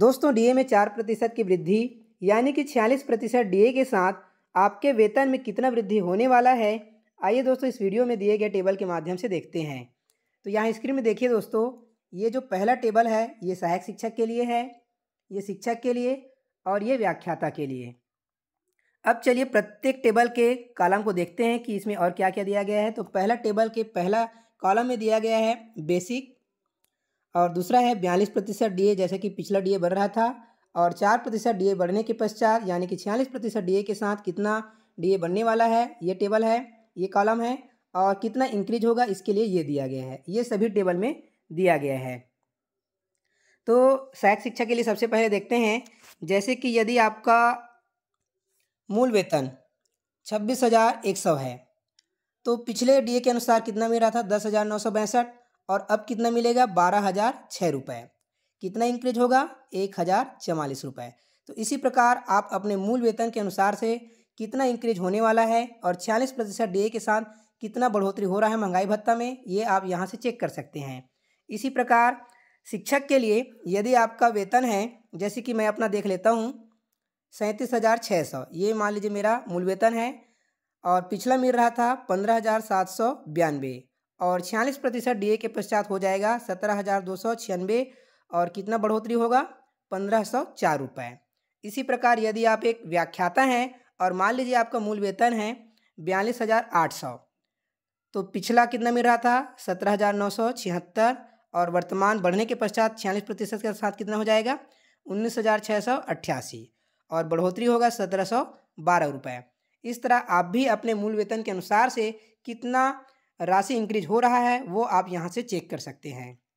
दोस्तों डीए में चार प्रतिशत की वृद्धि यानी कि छियालीस प्रतिशत डी के साथ आपके वेतन में कितना वृद्धि होने वाला है आइए दोस्तों इस वीडियो में दिए गए टेबल के माध्यम से देखते हैं तो यहाँ स्क्रीन में देखिए दोस्तों ये जो पहला टेबल है ये सहायक शिक्षक के लिए है ये शिक्षक के लिए और ये व्याख्याता के लिए अब चलिए प्रत्येक टेबल के कॉलम को देखते हैं कि इसमें और क्या क्या दिया गया है तो पहला टेबल के पहला कॉलम में दिया गया है बेसिक और दूसरा है बयालीस प्रतिशत डी जैसे कि पिछला डी बढ़ रहा था और चार प्रतिशत डी बढ़ने के पश्चात यानी कि छियालीस प्रतिशत डी के साथ कितना डी बढ़ने वाला है ये टेबल है ये कॉलम है और कितना इंक्रीज होगा इसके लिए ये दिया गया है ये सभी टेबल में दिया गया है तो सहायक शिक्षा के लिए सबसे पहले देखते हैं जैसे कि यदि आपका मूल वेतन छब्बीस हज़ार एक सौ है तो पिछले डीए के अनुसार कितना मिल रहा था दस हज़ार नौ सौ और अब कितना मिलेगा बारह हज़ार छः रुपये कितना इंक्रीज होगा एक हज़ार चवालीस रुपये तो इसी प्रकार आप अपने मूल वेतन के अनुसार से कितना इंक्रीज होने वाला है और छियालीस प्रतिशत डी के साथ कितना बढ़ोतरी हो रहा है महंगाई भत्ता में ये आप यहाँ से चेक कर सकते हैं इसी प्रकार शिक्षक के लिए यदि आपका वेतन है जैसे कि मैं अपना देख लेता हूँ सैंतीस हज़ार छः सौ ये मान लीजिए मेरा मूल वेतन है और पिछला मिल रहा था पंद्रह हज़ार सात सौ बयानवे और छियालीस प्रतिशत डी के पश्चात हो जाएगा सत्रह हज़ार दो सौ छियानवे और कितना बढ़ोतरी होगा पंद्रह सौ चार रुपये इसी प्रकार यदि आप एक व्याख्याता हैं और मान लीजिए आपका मूल वेतन है बयालीस हज़ार आठ सौ तो पिछला कितना मिल रहा था सत्रह हज़ार नौ सौ छिहत्तर और वर्तमान बढ़ने के पश्चात छियालीस प्रतिशत के साथ कितना हो जाएगा उन्नीस हज़ार छः सौ अट्ठासी और बढ़ोतरी होगा सत्रह सौ बारह रुपये इस तरह आप भी अपने मूल वेतन के अनुसार से कितना राशि इंक्रीज हो रहा है वो आप यहाँ से चेक कर सकते हैं